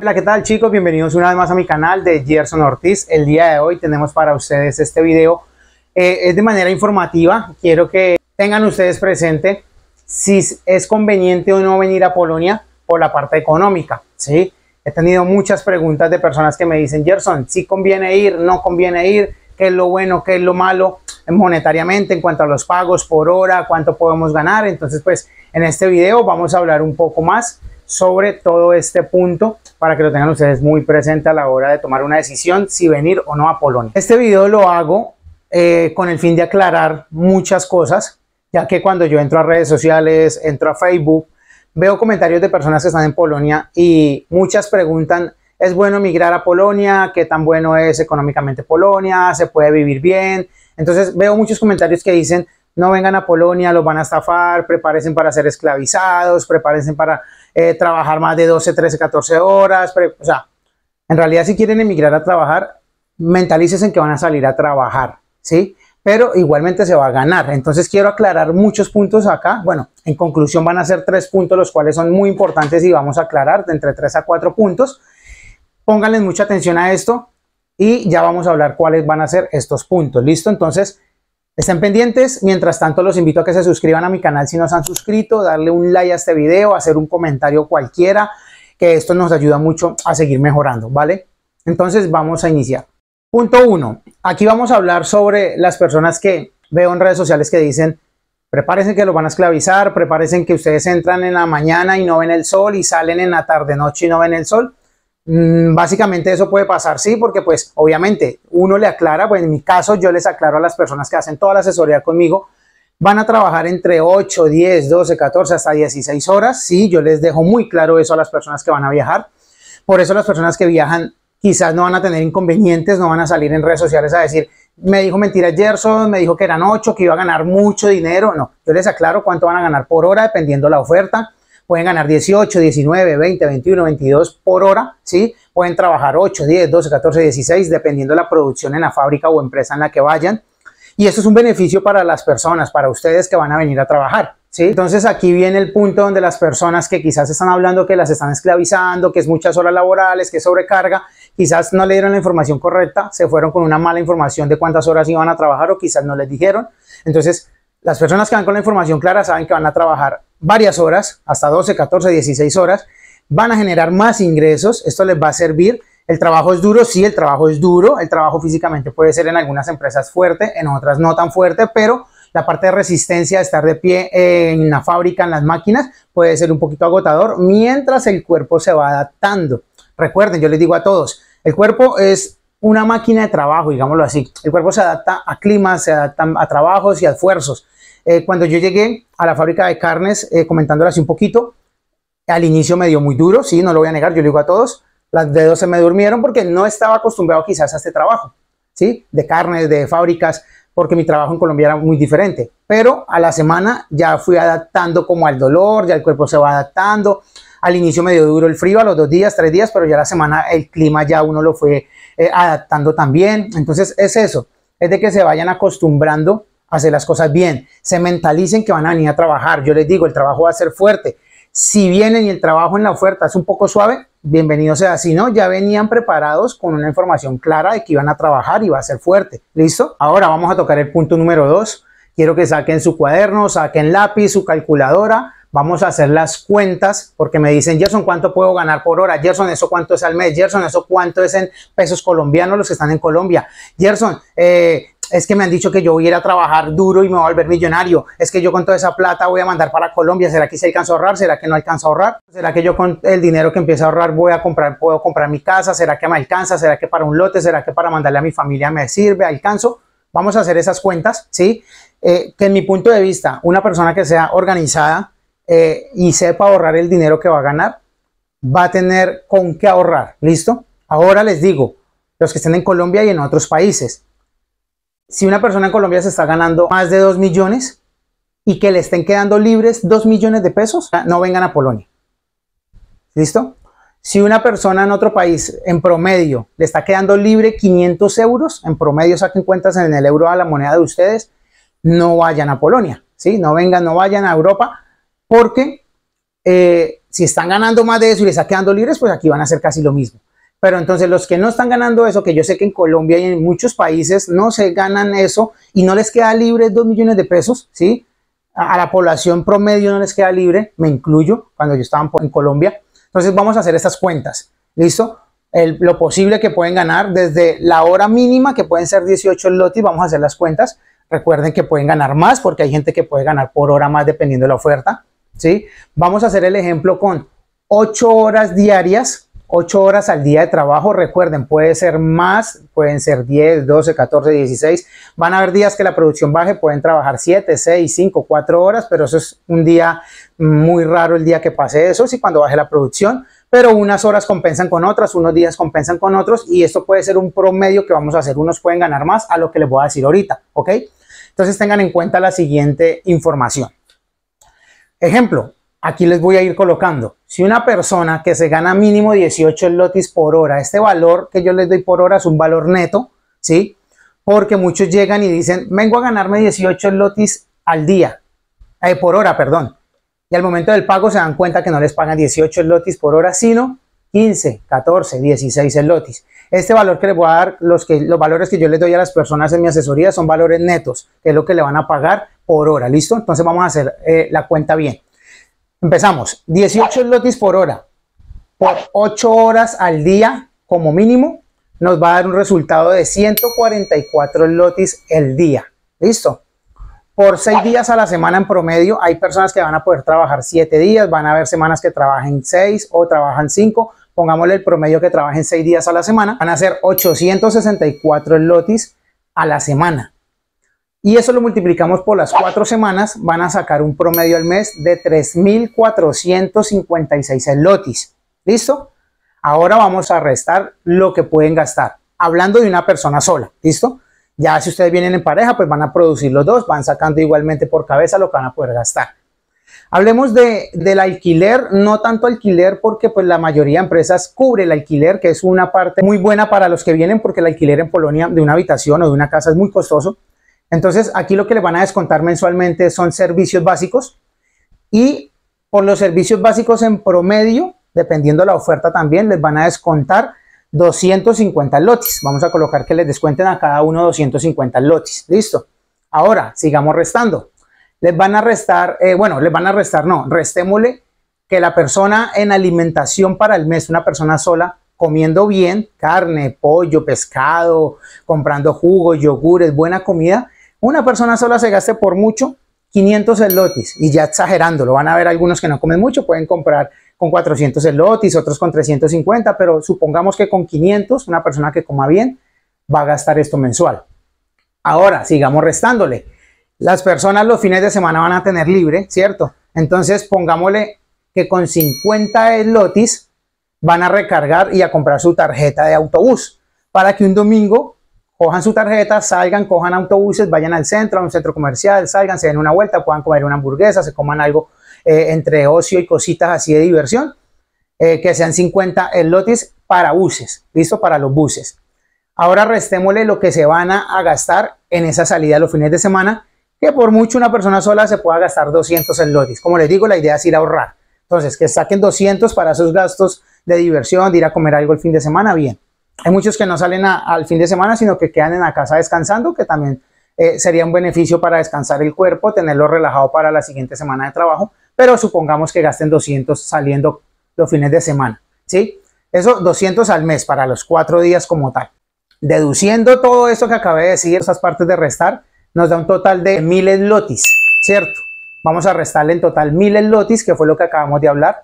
Hola, ¿qué tal chicos? Bienvenidos una vez más a mi canal de Gerson Ortiz. El día de hoy tenemos para ustedes este video. Eh, es de manera informativa. Quiero que tengan ustedes presente si es conveniente o no venir a Polonia por la parte económica. ¿sí? He tenido muchas preguntas de personas que me dicen, Gerson, si conviene ir, no conviene ir, qué es lo bueno, qué es lo malo monetariamente en cuanto a los pagos por hora, cuánto podemos ganar. Entonces, pues en este video vamos a hablar un poco más sobre todo este punto para que lo tengan ustedes muy presente a la hora de tomar una decisión si venir o no a Polonia. Este video lo hago eh, con el fin de aclarar muchas cosas, ya que cuando yo entro a redes sociales, entro a Facebook, veo comentarios de personas que están en Polonia y muchas preguntan, ¿es bueno migrar a Polonia? ¿Qué tan bueno es económicamente Polonia? ¿Se puede vivir bien? Entonces veo muchos comentarios que dicen, no vengan a Polonia, los van a estafar, prepárense para ser esclavizados, prepárense para eh, trabajar más de 12, 13, 14 horas. O sea, en realidad si quieren emigrar a trabajar, mentalicen en que van a salir a trabajar, ¿sí? Pero igualmente se va a ganar. Entonces quiero aclarar muchos puntos acá. Bueno, en conclusión van a ser tres puntos, los cuales son muy importantes y vamos a aclarar de entre tres a cuatro puntos. Pónganles mucha atención a esto y ya vamos a hablar cuáles van a ser estos puntos. ¿Listo? Entonces, Estén pendientes, mientras tanto los invito a que se suscriban a mi canal si no se han suscrito, darle un like a este video, hacer un comentario cualquiera, que esto nos ayuda mucho a seguir mejorando, ¿vale? Entonces vamos a iniciar. Punto 1. Aquí vamos a hablar sobre las personas que veo en redes sociales que dicen, prepárense que los van a esclavizar, prepárense que ustedes entran en la mañana y no ven el sol y salen en la tarde, noche y no ven el sol. Mm, básicamente eso puede pasar, sí, porque pues obviamente uno le aclara, pues en mi caso yo les aclaro a las personas que hacen toda la asesoría conmigo, van a trabajar entre 8, 10, 12, 14 hasta 16 horas, sí, yo les dejo muy claro eso a las personas que van a viajar. Por eso las personas que viajan quizás no van a tener inconvenientes, no van a salir en redes sociales a decir, me dijo mentira Gerson, me dijo que eran 8, que iba a ganar mucho dinero, no, yo les aclaro cuánto van a ganar por hora dependiendo la oferta pueden ganar 18, 19, 20, 21, 22 por hora, ¿sí? Pueden trabajar 8, 10, 12, 14, 16, dependiendo de la producción en la fábrica o empresa en la que vayan. Y eso es un beneficio para las personas, para ustedes que van a venir a trabajar. ¿Sí? Entonces aquí viene el punto donde las personas que quizás están hablando que las están esclavizando, que es muchas horas laborales, que es sobrecarga, quizás no le dieron la información correcta, se fueron con una mala información de cuántas horas iban a trabajar o quizás no les dijeron. Entonces las personas que van con la información clara saben que van a trabajar varias horas, hasta 12, 14, 16 horas, van a generar más ingresos, esto les va a servir. El trabajo es duro, sí, el trabajo es duro, el trabajo físicamente puede ser en algunas empresas fuerte, en otras no tan fuerte, pero la parte de resistencia, de estar de pie en la fábrica, en las máquinas, puede ser un poquito agotador mientras el cuerpo se va adaptando. Recuerden, yo les digo a todos, el cuerpo es una máquina de trabajo, digámoslo así. El cuerpo se adapta a climas, se adapta a trabajos y a esfuerzos. Eh, cuando yo llegué a la fábrica de carnes, eh, así un poquito, al inicio me dio muy duro, sí, no lo voy a negar, yo le digo a todos, las dedos se me durmieron porque no estaba acostumbrado quizás a este trabajo, ¿sí? De carnes, de fábricas, porque mi trabajo en Colombia era muy diferente. Pero a la semana ya fui adaptando como al dolor, ya el cuerpo se va adaptando. Al inicio me dio duro el frío, a los dos días, tres días, pero ya la semana el clima ya uno lo fue eh, adaptando también. Entonces es eso, es de que se vayan acostumbrando hacer las cosas bien, se mentalicen que van a venir a trabajar. Yo les digo, el trabajo va a ser fuerte. Si vienen y el trabajo en la oferta es un poco suave, bienvenido sea. Si no, ya venían preparados con una información clara de que iban a trabajar y va a ser fuerte. ¿Listo? Ahora vamos a tocar el punto número dos. Quiero que saquen su cuaderno, saquen lápiz, su calculadora. Vamos a hacer las cuentas porque me dicen, Gerson, ¿cuánto puedo ganar por hora? Gerson, ¿eso cuánto es al mes? Gerson, ¿eso cuánto es en pesos colombianos los que están en Colombia? Gerson, eh, es que me han dicho que yo voy a ir a trabajar duro y me voy a volver millonario, es que yo con toda esa plata voy a mandar para Colombia, ¿será que se alcanza a ahorrar? ¿Será que no alcanza a ahorrar? ¿Será que yo con el dinero que empiezo a ahorrar voy a comprar, puedo comprar mi casa? ¿Será que me alcanza? ¿Será que para un lote? ¿Será que para mandarle a mi familia me sirve? ¿Alcanzo? Vamos a hacer esas cuentas, ¿sí? Eh, que en mi punto de vista, una persona que sea organizada eh, y sepa ahorrar el dinero que va a ganar, va a tener con qué ahorrar, ¿listo? Ahora les digo, los que estén en Colombia y en otros países, si una persona en Colombia se está ganando más de 2 millones y que le estén quedando libres 2 millones de pesos, ah, no vengan a Polonia. ¿Listo? Si una persona en otro país, en promedio, le está quedando libre 500 euros, en promedio saquen cuentas en el euro a la moneda de ustedes, no vayan a Polonia, ¿sí? No vengan, no vayan a Europa, porque eh, si están ganando más de eso y les está quedando libres, pues aquí van a hacer casi lo mismo. Pero entonces los que no están ganando eso, que yo sé que en Colombia y en muchos países no se ganan eso y no les queda libre 2 millones de pesos, ¿sí? A, la población promedio no les queda libre, me incluyo, cuando yo estaba en Colombia. Entonces vamos a hacer estas cuentas, ¿listo? lo posible que pueden ganar desde la hora mínima, que pueden ser 18 lotes, vamos a hacer las cuentas. Recuerden que pueden ganar más porque hay gente que puede ganar por hora más dependiendo de la oferta. ¿sí? Vamos a hacer el ejemplo con 8 horas diarias 8 horas al día de trabajo, recuerden, puede ser más, pueden ser 10, 12, 14, 16. Van a haber días que la producción baje, pueden trabajar 7, 6, 5, 4 horas, pero eso es un día mm, muy raro el día que pase eso, si cuando baje la producción, pero unas horas compensan con otras, unos días compensan con otros y esto puede ser un promedio que vamos a hacer, unos pueden ganar más a lo que les voy a decir ahorita, ¿ok? Entonces tengan en cuenta la siguiente información. Ejemplo, aquí les voy a ir colocando. Si una persona que se gana mínimo 18 lotis por hora, este valor que yo les doy por hora es un valor neto, ¿sí? Porque muchos llegan y dicen, vengo a ganarme 18 lotis al día, eh, por hora, perdón. Y al momento del pago se dan cuenta que no les pagan 18 lotis por hora, sino 15, 14, 16 lotis. Este valor que les voy a dar, los, que, los valores que yo les doy a las personas en mi asesoría son valores netos, que es lo que le van a pagar por hora, ¿listo? Entonces vamos a hacer eh, la cuenta bien. Empezamos, 18 lotis por hora, por 8 horas al día como mínimo, nos va a dar un resultado de 144 lotis el día. ¿Listo? Por 6 días a la semana en promedio, hay personas que van a poder trabajar 7 días, van a haber semanas que trabajen 6 o trabajan 5, pongámosle el promedio que trabajen 6 días a la semana, van a ser 864 lotis a la semana y eso lo multiplicamos por las cuatro semanas, van a sacar un promedio al mes de 3.456 lotis. ¿Listo? Ahora vamos a restar lo que pueden gastar, hablando de una persona sola. ¿Listo? Ya si ustedes vienen en pareja, pues van a producir los dos, van sacando igualmente por cabeza lo que van a poder gastar. Hablemos del alquiler, no tanto alquiler porque pues la mayoría de empresas cubre el alquiler, que es una parte muy buena para los que vienen porque el alquiler en Polonia de una habitación o de una casa es muy costoso. Entonces, aquí lo que le van a descontar mensualmente son servicios básicos y por los servicios básicos en promedio, dependiendo la oferta también, les van a descontar 250 lotis. Vamos a colocar que les descuenten a cada uno 250 lotis. Listo. Ahora, sigamos restando. Les van a restar, eh, bueno, les van a restar, no, restémosle que la persona en alimentación para el mes, una persona sola, comiendo bien, carne, pollo, pescado, comprando jugos, yogures, buena comida, una persona sola se gaste por mucho 500 elotis y ya exagerando, lo van a ver algunos que no comen mucho, pueden comprar con 400 elotis, otros con 350, pero supongamos que con 500 una persona que coma bien va a gastar esto mensual. Ahora, sigamos restándole. Las personas los fines de semana van a tener libre, ¿cierto? Entonces pongámosle que con 50 elotis van a recargar y a comprar su tarjeta de autobús para que un domingo cojan su tarjeta, salgan, cojan autobuses, vayan al centro, a un centro comercial, salgan, se den una vuelta, puedan comer una hamburguesa, se coman algo eh, entre ocio y cositas así de diversión, eh, que sean 50 lotes para buses, listo, para los buses. Ahora restémosle lo que se van a, gastar en esa salida los fines de semana, que por mucho una persona sola se pueda gastar 200 lotes. Como les digo, la idea es ir a ahorrar. Entonces, que saquen 200 para esos gastos de diversión, de ir a comer algo el fin de semana, bien. Hay muchos que no salen al fin de semana, sino que quedan en la casa descansando, que también eh, sería un beneficio para descansar el cuerpo, tenerlo relajado para la siguiente semana de trabajo, pero supongamos que gasten 200 saliendo los fines de semana, ¿sí? Eso 200 al mes para los cuatro días como tal. Deduciendo todo esto que acabé de decir, esas partes de restar, nos da un total de 1000 lotis, ¿cierto? Vamos a restarle en total 1000 lotis, que fue lo que acabamos de hablar,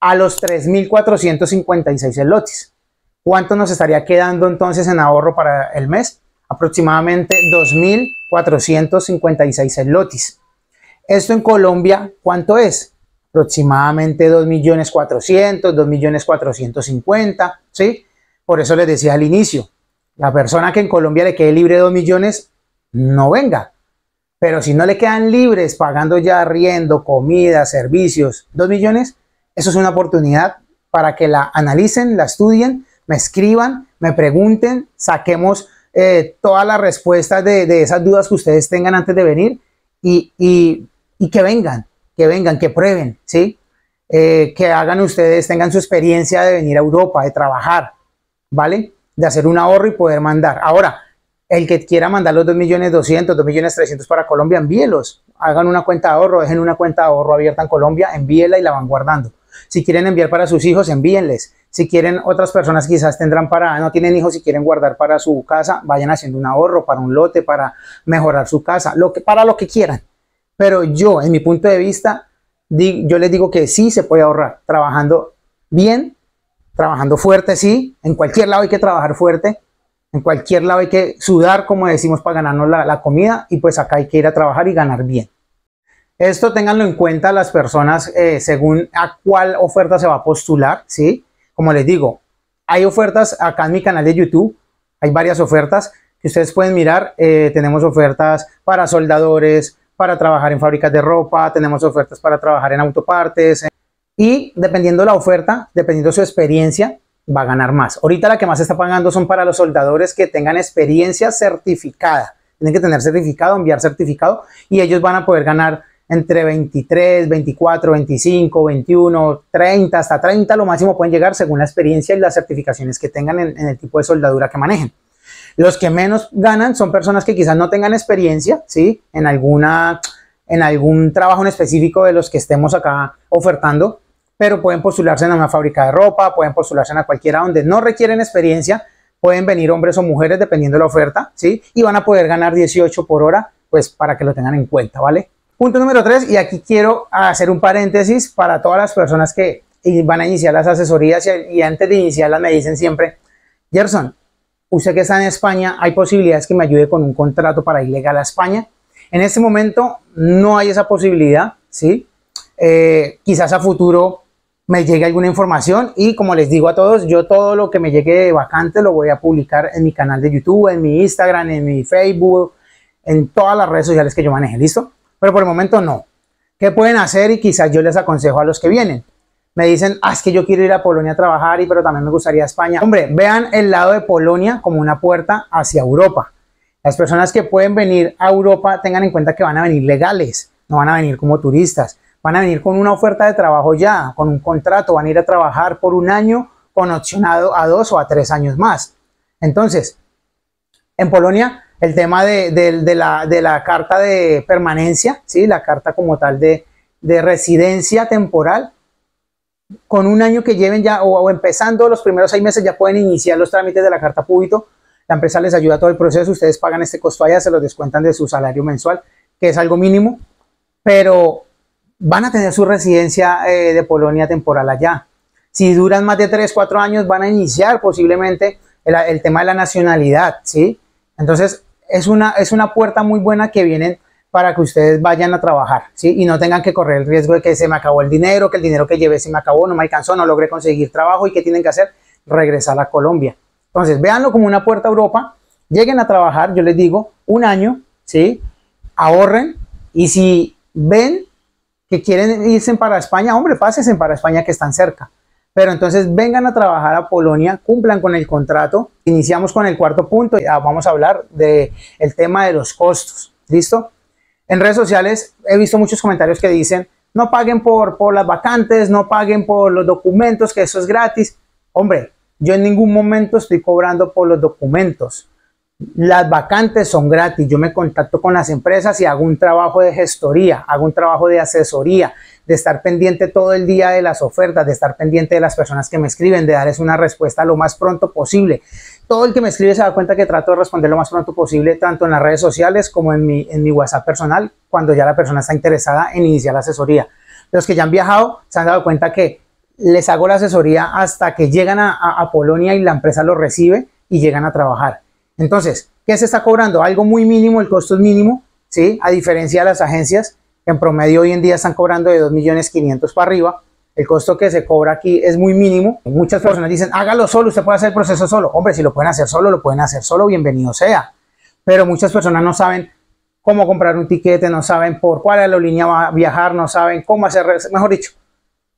a los 3456 lotis. ¿Cuánto nos estaría quedando entonces en ahorro para el mes? Aproximadamente 2.456 lotis. Esto en Colombia, ¿cuánto es? Aproximadamente 2.400.000, 2.450.000, ¿sí? Por eso les decía al inicio, la persona que en Colombia le quede libre 2 millones, no venga. Pero si no le quedan libres pagando ya arriendo, comida, servicios, 2 millones, eso es una oportunidad para que la analicen, la estudien me escriban, me pregunten, saquemos eh, todas las respuestas de, esas dudas que ustedes tengan antes de venir y, y, y que vengan, que vengan, que prueben, ¿sí? Eh, que hagan ustedes, tengan su experiencia de venir a Europa, de trabajar, ¿vale? De hacer un ahorro y poder mandar. Ahora, el que quiera mandar los millones millones 2.300.000 para Colombia, envíelos. Hagan una cuenta de ahorro, dejen una cuenta de ahorro abierta en Colombia, envíela y la van guardando. Si quieren enviar para sus hijos, envíenles. Si quieren, otras personas quizás tendrán para, no tienen hijos, y quieren guardar para su casa, vayan haciendo un ahorro para un lote, para mejorar su casa, lo que, para lo que quieran. Pero yo, en mi punto de vista, yo les digo que sí se puede ahorrar, trabajando bien, trabajando fuerte, sí. En cualquier lado hay que trabajar fuerte, en cualquier lado hay que sudar, como decimos, para ganarnos la comida y pues acá hay que ir a trabajar y ganar bien. Esto ténganlo en cuenta las personas eh, según a cuál oferta se va a postular, ¿sí? Como les digo, hay ofertas acá en mi canal de YouTube, hay varias ofertas que ustedes pueden mirar. Eh, tenemos ofertas para soldadores, para trabajar en fábricas de ropa, tenemos ofertas para trabajar en autopartes. Eh, y dependiendo la oferta, dependiendo su experiencia, va a ganar más. Ahorita la que más está pagando son para los soldadores que tengan experiencia certificada. Tienen que tener certificado, enviar certificado y ellos van a poder ganar entre 23, 24, 25, 21, 30, hasta 30 lo máximo pueden llegar según la experiencia y las certificaciones que tengan en, el tipo de soldadura que manejen. Los que menos ganan son personas que quizás no tengan experiencia, ¿sí? En alguna en algún trabajo en específico de los que estemos acá ofertando, pero pueden postularse en una fábrica de ropa, pueden postularse en a cualquiera donde no requieren experiencia, pueden venir hombres o mujeres dependiendo de la oferta, ¿sí? Y van a poder ganar 18 por hora, pues para que lo tengan en cuenta, ¿vale? Punto número tres, y aquí quiero hacer un paréntesis para todas las personas que van a iniciar las asesorías y, antes de iniciarlas me dicen siempre, Gerson, usted que está en España, ¿hay posibilidades que me ayude con un contrato para ir legal a España? En este momento no hay esa posibilidad, ¿sí? Eh, quizás a futuro me llegue alguna información y como les digo a todos, yo todo lo que me llegue de vacante lo voy a publicar en mi canal de YouTube, en mi Instagram, en mi Facebook, en todas las redes sociales que yo maneje, ¿listo? pero por el momento no. ¿Qué pueden hacer? Y quizás yo les aconsejo a los que vienen. Me dicen, ah, es que yo quiero ir a Polonia a trabajar, y pero también me gustaría España. Hombre, vean el lado de Polonia como una puerta hacia Europa. Las personas que pueden venir a Europa tengan en cuenta que van a venir legales, no van a venir como turistas. Van a venir con una oferta de trabajo ya, con un contrato, van a ir a trabajar por un año con opcionado a dos o a tres años más. Entonces, en Polonia el tema de, la, carta de permanencia, ¿sí? la carta como tal de, residencia temporal. Con un año que lleven ya o, empezando los primeros seis meses ya pueden iniciar los trámites de la carta público. La empresa les ayuda a todo el proceso, ustedes pagan este costo allá, se los descuentan de su salario mensual, que es algo mínimo, pero van a tener su residencia eh, de Polonia temporal allá. Si duran más de 3, 4 años, van a iniciar posiblemente el, el tema de la nacionalidad, ¿sí? Entonces, es una, es una puerta muy buena que vienen para que ustedes vayan a trabajar, ¿sí? Y no tengan que correr el riesgo de que se me acabó el dinero, que el dinero que llevé se me acabó, no me alcanzó, no logré conseguir trabajo y que tienen que hacer? Regresar a Colombia. Entonces, véanlo como una puerta a Europa, lleguen a trabajar, yo les digo, un año, ¿sí? Ahorren y si ven que quieren irse para España, hombre, pásense para España que están cerca. Pero entonces vengan a trabajar a Polonia, cumplan con el contrato. Iniciamos con el cuarto punto, y ah, vamos a hablar del tema de los costos. ¿Listo? En redes sociales he visto muchos comentarios que dicen, no paguen por, por las vacantes, no paguen por los documentos, que eso es gratis. Hombre, yo en ningún momento estoy cobrando por los documentos. Las vacantes son gratis. Yo me contacto con las empresas y hago un trabajo de gestoría, hago un trabajo de asesoría, de estar pendiente todo el día de las ofertas, de estar pendiente de las personas que me escriben, de darles una respuesta lo más pronto posible. Todo el que me escribe se da cuenta que trato de responder lo más pronto posible, tanto en las redes sociales como en mi, en mi WhatsApp personal, cuando ya la persona está interesada en iniciar la asesoría. Los que ya han viajado se han dado cuenta que les hago la asesoría hasta que llegan a, a Polonia y la empresa los recibe y llegan a trabajar. Entonces, ¿qué se está cobrando? Algo muy mínimo, el costo es mínimo, ¿sí? A diferencia de las agencias, que en promedio hoy en día están cobrando de 2.500.000 para arriba. El costo que se cobra aquí es muy mínimo. Muchas personas dicen, hágalo solo, usted puede hacer el proceso solo. Hombre, si lo pueden hacer solo, lo pueden hacer solo, bienvenido sea. Pero muchas personas no saben cómo comprar un tiquete, no saben por cuál aerolínea va a viajar, no saben cómo hacer, mejor dicho,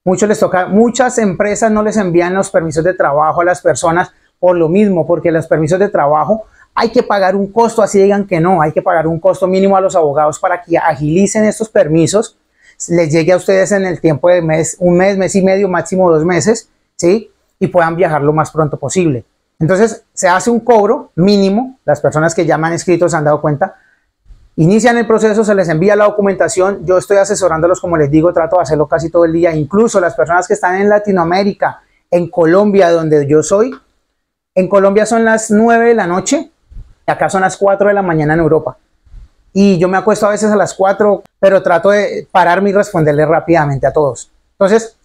muchos les toca, muchas empresas no les envían los permisos de trabajo a las personas por lo mismo, porque los permisos de trabajo hay que pagar un costo, así digan que no, hay que pagar un costo mínimo a los abogados para que agilicen estos permisos, les llegue a ustedes en el tiempo de mes, un mes, mes y medio, máximo dos meses, ¿sí? Y puedan viajar lo más pronto posible. Entonces, se hace un cobro mínimo, las personas que ya me han escrito se han dado cuenta, inician el proceso, se les envía la documentación, yo estoy asesorándolos, como les digo, trato de hacerlo casi todo el día, incluso las personas que están en Latinoamérica, en Colombia, donde yo soy, en Colombia son las 9 de la noche, acá son las 4 de la mañana en Europa. Y yo me acuesto a veces a las 4, pero trato de pararme y responderle rápidamente a todos. Entonces,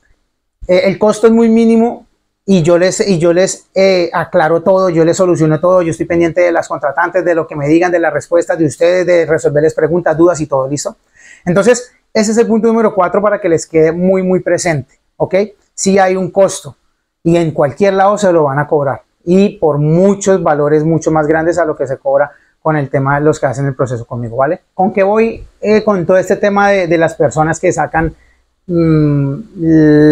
eh, el costo es muy mínimo y yo les, y yo les eh, aclaro todo, yo les soluciono todo, yo estoy pendiente de las contratantes, de lo que me digan, de las respuestas de ustedes, de resolverles preguntas, dudas y todo, ¿listo? Entonces, ese es el punto número 4 para que les quede muy, muy presente, ¿ok? Si hay un costo y en cualquier lado se lo van a cobrar y por muchos valores mucho más grandes a lo que se cobra con el tema de los que hacen el proceso conmigo, ¿vale? ¿Con que voy eh, con todo este tema de, las personas que sacan mm,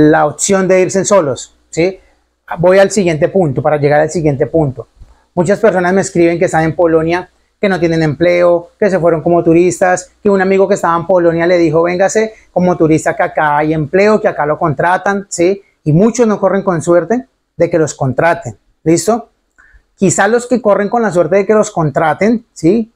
la opción de irse solos? ¿Sí? Voy al siguiente punto, para llegar al siguiente punto. Muchas personas me escriben que están en Polonia, que no tienen empleo, que se fueron como turistas, que un amigo que estaba en Polonia le dijo, véngase como turista que acá hay empleo, que acá lo contratan, ¿sí? Y muchos no corren con suerte de que los contraten, ¿Listo? Quizás los que corren con la suerte de que los contraten, ¿sí?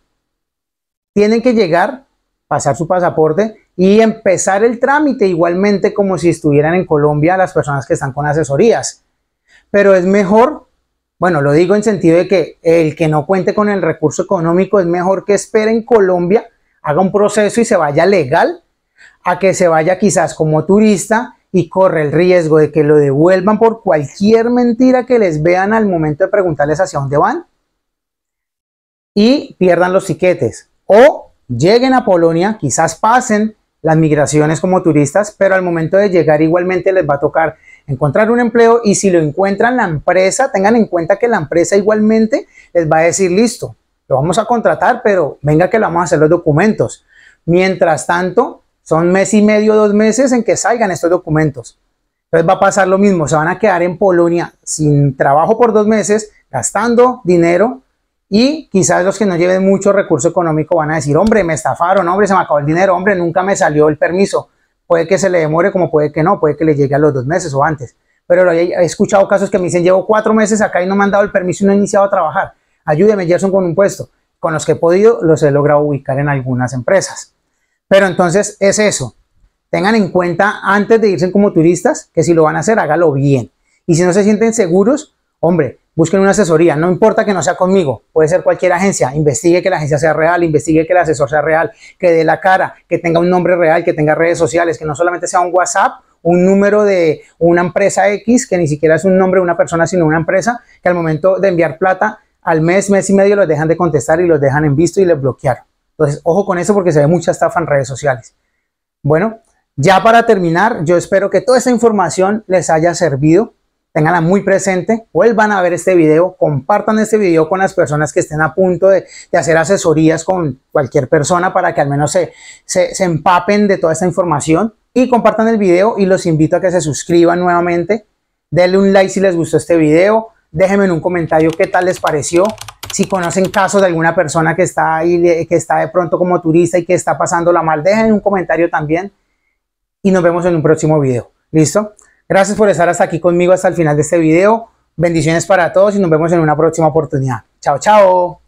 Tienen que llegar, pasar su pasaporte y empezar el trámite igualmente como si estuvieran en Colombia las personas que están con asesorías. Pero es mejor, bueno, lo digo en sentido de que el que no cuente con el recurso económico es mejor que espere en Colombia, haga un proceso y se vaya legal, a que se vaya quizás como turista y corre el riesgo de que lo devuelvan por cualquier mentira que les vean al momento de preguntarles hacia dónde van y pierdan los tiquetes o lleguen a Polonia, quizás pasen las migraciones como turistas, pero al momento de llegar igualmente les va a tocar encontrar un empleo y si lo encuentran la empresa, tengan en cuenta que la empresa igualmente les va a decir, listo, lo vamos a contratar, pero venga que le vamos a hacer los documentos. Mientras tanto, son mes y medio, dos meses en que salgan estos documentos. Entonces va a pasar lo mismo, se van a quedar en Polonia sin trabajo por dos meses, gastando dinero y quizás los que no lleven mucho recurso económico van a decir, hombre, me estafaron, hombre, se me acabó el dinero, hombre, nunca me salió el permiso. Puede que se le demore como puede que no, puede que le llegue a los dos meses o antes. Pero he escuchado casos que me dicen, llevo cuatro meses acá y no me han dado el permiso y no he iniciado a trabajar. Ayúdeme, Gerson, con un puesto. Con los que he podido, los he logrado ubicar en algunas empresas. Pero entonces es eso. Tengan en cuenta antes de irse como turistas que si lo van a hacer, hágalo bien. Y si no se sienten seguros, hombre, busquen una asesoría. No importa que no sea conmigo, puede ser cualquier agencia. Investigue que la agencia sea real, investigue que el asesor sea real, que dé la cara, que tenga un nombre real, que tenga redes sociales, que no solamente sea un WhatsApp un número de una empresa X, que ni siquiera es un nombre de una persona, sino una empresa, que al momento de enviar plata, al mes, mes y medio los dejan de contestar y los dejan en visto y les bloquearon. Entonces, ojo con eso porque se ve mucha estafa en redes sociales. Bueno, ya para terminar, yo espero que toda esta información les haya servido. Ténganla muy presente, vuelvan a ver este video, compartan este video con las personas que estén a punto de, hacer asesorías con cualquier persona para que al menos se, se, se empapen de toda esta información y compartan el video y los invito a que se suscriban nuevamente. Denle un like si les gustó este video, déjenme en un comentario qué tal les pareció si conocen casos de alguna persona que está ahí, que está de pronto como turista y que está pasándola mal, dejen un comentario también y nos vemos en un próximo video. ¿Listo? Gracias por estar hasta aquí conmigo hasta el final de este video. Bendiciones para todos y nos vemos en una próxima oportunidad. Chao, chao.